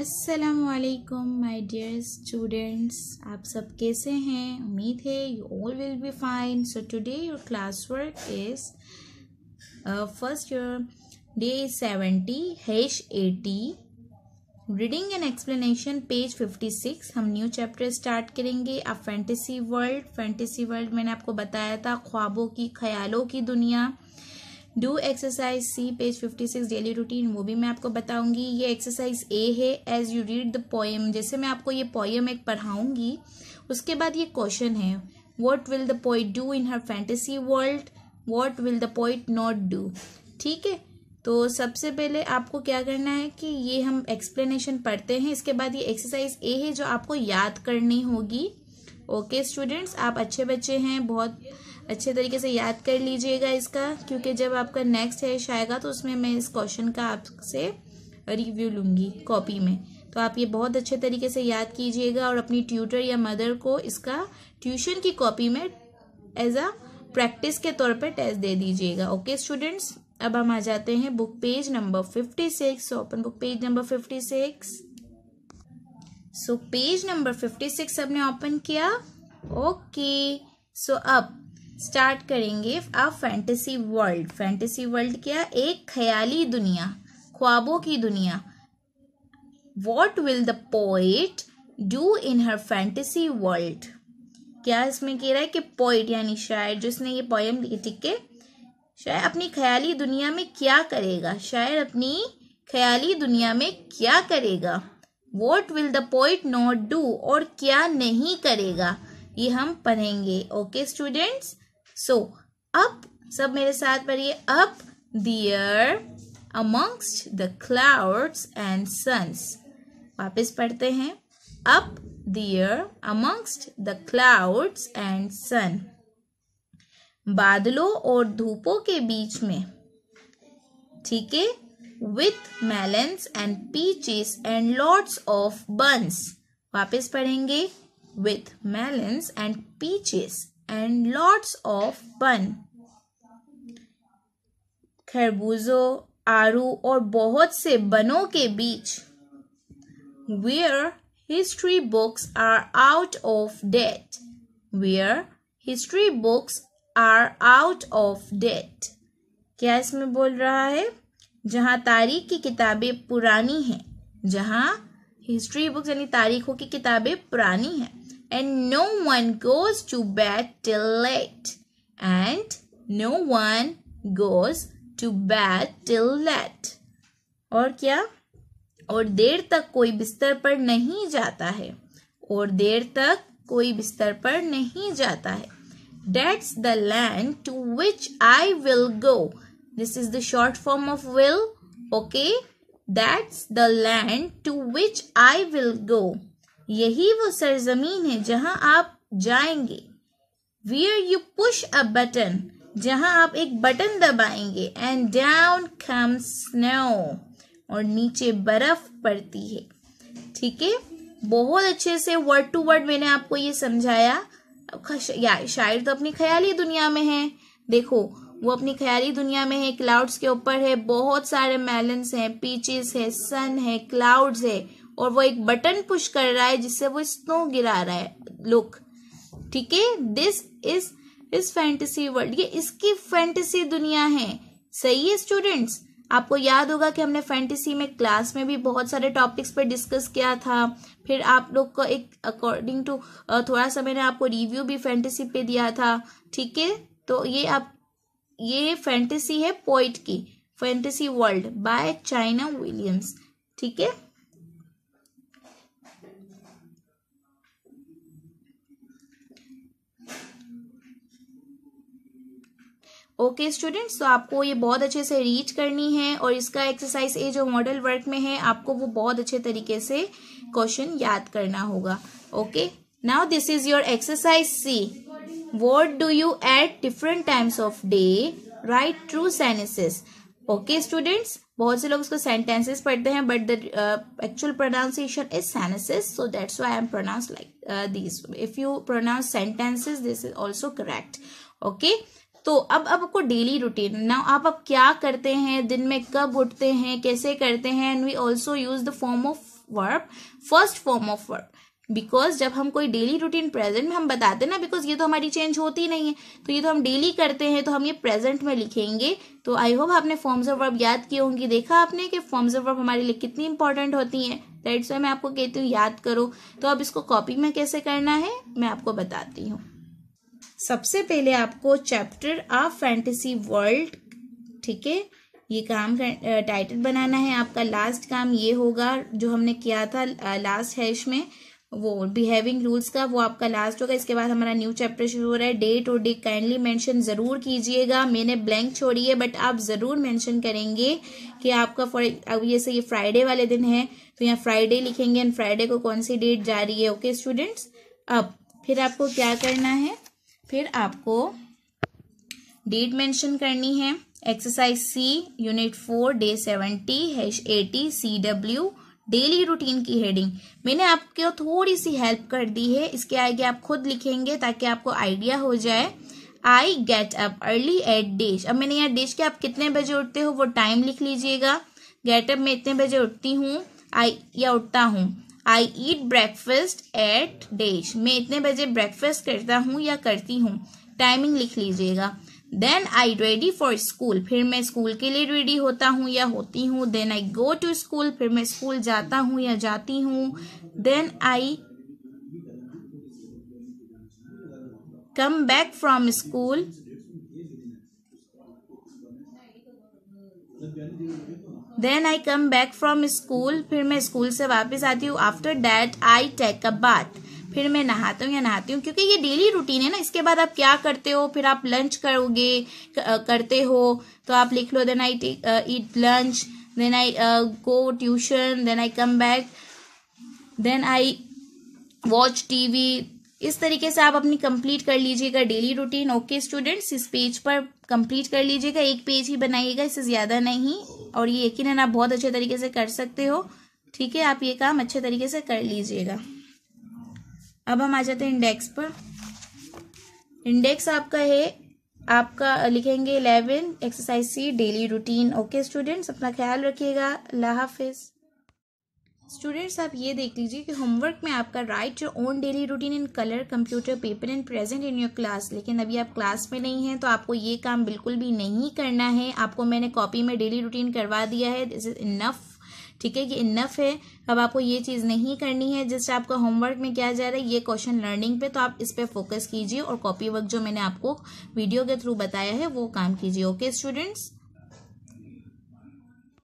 असलकुम my dear students आप सब कैसे हैं उम्मीद है you all will be fine so today your class work is first your day is seventy hash eighty reading and explanation page fifty six हम new chapter start करेंगे अब फैंटेसी वर्ल्ड फैंटेसी वर्ल्ड मैंने आपको बताया था ख्वाबों की ख्यालों की दुनिया do exercise C page fifty six daily routine वो भी मैं आपको बताऊंगी ये एक्सरसाइज ए है as you read the poem जैसे मैं आपको ये पोएम एक पढ़ाऊंगी उसके बाद ये क्वेश्चन है what will the poet do in her fantasy world what will the poet not do ठीक है तो सबसे पहले आपको क्या करना है कि ये हम एक्सप्लेनेशन पढ़ते हैं इसके बाद ये एक्सरसाइज ए है जो आपको याद करनी होगी ओके okay, स्टूडेंट्स आप अच्छे बच्चे हैं बहुत अच्छे तरीके से याद कर लीजिएगा इसका क्योंकि जब आपका नेक्स्ट हैश आएगा तो उसमें मैं इस क्वेश्चन का आपसे रिव्यू लूँगी कॉपी में तो आप ये बहुत अच्छे तरीके से याद कीजिएगा और अपनी ट्यूटर या मदर को इसका ट्यूशन की कॉपी में एज अ प्रैक्टिस के तौर पर टेस्ट दे दीजिएगा ओके स्टूडेंट्स अब हम आ जाते हैं book page number fifty six open book page number fifty six so page number fifty six हमने ओपन किया ओके okay. सो so, अब स्टार्ट करेंगे आप फैंटेसी वर्ल्ड फैंटेसी वर्ल्ड क्या एक ख्याली दुनिया ख्वाबों की दुनिया what will the poet do in her fantasy world क्या इसमें कह रहा है कि पोइट यानी शायर जिसने ये पोएम लिखी है शायर अपनी ख्याली दुनिया में क्या करेगा शायर अपनी ख्याली दुनिया में क्या करेगा what will the poet not do और क्या नहीं करेगा ये हम पढ़ेंगे ओके स्टूडेंट्स सो अप सब मेरे साथ पढ़िए up there amongst the clouds and suns वापिस पढ़ते हैं up there amongst the clouds and sun बादलों और धूपों के बीच में ठीक है with melons and peaches and lords of buns वापिस पढ़ेंगे with melons and peaches and lots of bun खरबूजो आरू और बहुत से बनों के बीच where history books are out of date where history books are out of date क्या इसमें बोल रहा है जहाँ तारीख की किताबें पुरानी हैं जहाँ हिस्ट्री बुक्स यानी तारीखों की किताबें पुरानी हैं and no one goes to bed till late and no one goes to bed till late और क्या और देर तक कोई बिस्तर पर नहीं जाता है और देर तक कोई बिस्तर पर नहीं जाता है that's the land to which i will go this is the short form of will okay that's the land to which i will go यही वो सरजमीन है जहां आप जाएंगे where you push a button जहां आप एक बटन दबाएंगे एंड डाउन कम स्नो और नीचे बर्फ पड़ती है ठीक है बहुत अच्छे से वर्ड टू वर्ड मैंने आपको ये समझाया या शायर तो अपनी ख्याली दुनिया में है देखो वो अपनी ख्याली दुनिया में है क्लाउड्स के ऊपर है बहुत सारे मेलन्स हैं पीचेस है सन है क्लाउड्स है और वो एक बटन पुश कर रहा है जिससे वो स्नो गिरा रहा है लुक ठीक है दिस इज इस फैंटेसी वर्ल्ड ये इसकी फैंटेसी दुनिया है सही है स्टूडेंट्स आपको याद होगा कि हमने फैंटेसी में क्लास में भी बहुत सारे टॉपिक्स पर डिस्कस किया था फिर आप लोग को एक अकॉर्डिंग टू थोड़ा सा मैंने आपको रिव्यू भी फैंटेसी पे दिया था ठीक है तो ये आप ये फैंटेसी है पोइट की fantasy world by China Williams ठीक है ओके okay, स्टूडेंट्स तो आपको ये बहुत अच्छे से रीड करनी है और इसका एक्सरसाइज ए जो मॉडल वर्क में है आपको वो बहुत अच्छे तरीके से क्वेश्चन याद करना होगा okay now this is your exercise see what do you at different times of day right true sentences okay students बहुत से लोग इसको सेंटेंसेस पढ़ते हैं but the actual pronunciation is sentences so that's why I am pronounce like this if you pronounce sentences this is also correct okay तो अब आपको daily routine ना आप अब क्या करते हैं दिन में कब उठते हैं कैसे करते हैं and we also use the form of verb first form of verb because जब हम कोई डेली रूटीन प्रेजेंट में हम बताते हैं ना बिकॉज ये तो हमारी चेंज होती नहीं है तो ये तो हम डेली करते हैं तो हम ये प्रेजेंट में लिखेंगे तो आई होप आपने फॉर्म्स ऑफ वर्ब याद किए होंगे देखा आपने कि फॉर्म्स ऑफ वर्ब हमारे लिए कितनी इंपॉर्टेंट होती हैं दैट्स वाई मैं आपको कहती हूँ याद करो तो अब इसको कॉपी में कैसे करना है मैं आपको बताती हूँ सबसे पहले आपको चैप्टर ऑफ फैंटेसी वर्ल्ड ठीक है ये काम टाइटल बनाना है आपका लास्ट काम ये होगा जो हमने किया था लास्ट हैश में वो बिहेविंग रूल्स का वो आपका लास्ट होगा इसके बाद हमारा न्यू चैप्टर शुरू हो रहा है डेट और डेट काइंडली मेंशन ज़रूर कीजिएगा मैंने ब्लैंक छोड़ी है बट आप ज़रूर मेंशन करेंगे कि आपका फॉर अब ये से ये फ्राइडे वाले दिन है तो यहाँ फ्राइडे लिखेंगे एंड फ्राइडे को कौन सी डेट जा रही है ओके स्टूडेंट्स अब फिर आपको क्या करना है फिर आपको डेट मेंशन करनी है exercise C unit four day seventy hash eighty C W daily routine की हेडिंग मैंने आपको थोड़ी सी हेल्प कर दी है इसके आगे आप खुद लिखेंगे ताकि आपको आइडिया हो जाए I get up early at days अब मैंने यहाँ डेज के आप कितने बजे उठते हो वो टाइम लिख लीजिएगा गेटअप में इतने बजे उठती हूँ आई या उठता हूँ I eat breakfast at days मैं इतने बजे ब्रेकफेस्ट करता हूँ या करती हूँ टाइमिंग लिख लीजिएगा then I ready for school फिर मैं स्कूल के लिए रेडी होता हूँ या होती हूँ then I go to school फिर मैं स्कूल जाता हूँ या जाती हूँ then I come back from school then I come back from school फिर मैं स्कूल से वापस आती हूँ after that I take a bath फिर मैं नहाता हूँ या नहाती हूँ क्योंकि ये डेली रूटीन है ना इसके बाद आप क्या करते हो फिर आप लंच करोगे करते हो तो आप लिख लो then I eat lunch then I go tuition then I come back then I watch TV इस तरीके से आप अपनी कंप्लीट कर लीजिएगा डेली रूटीन ओके स्टूडेंट्स इस पेज पर कंप्लीट कर लीजिएगा एक पेज ही बनाइएगा इससे ज़्यादा नहीं और ये यकीन आप बहुत अच्छे तरीके से कर सकते हो ठीक है आप ये काम अच्छे तरीके से कर लीजिएगा अब हम आ जाते हैं इंडेक्स पर इंडेक्स आपका है आपका लिखेंगे eleven exercise C daily routine okay students अपना ख्याल रखिएगा अल्लाह हाफिज़ स्टूडेंट्स आप ये देख लीजिए कि होमवर्क में आपका write your own daily routine in colour computer paper and present in your class लेकिन अभी आप क्लास में नहीं हैं तो आपको ये काम बिल्कुल भी नहीं करना है आपको मैंने कॉपी में डेली रूटीन करवा दिया है दिस इज इनफ ठीक है ये इनफ है अब आपको ये चीज़ नहीं करनी है जस्ट आपका होमवर्क में क्या जा रहा है ये क्वेश्चन लर्निंग पे तो आप इस पर फोकस कीजिए और कॉपी वर्क जो मैंने आपको वीडियो के थ्रू बताया है वो काम कीजिए ओके स्टूडेंट्स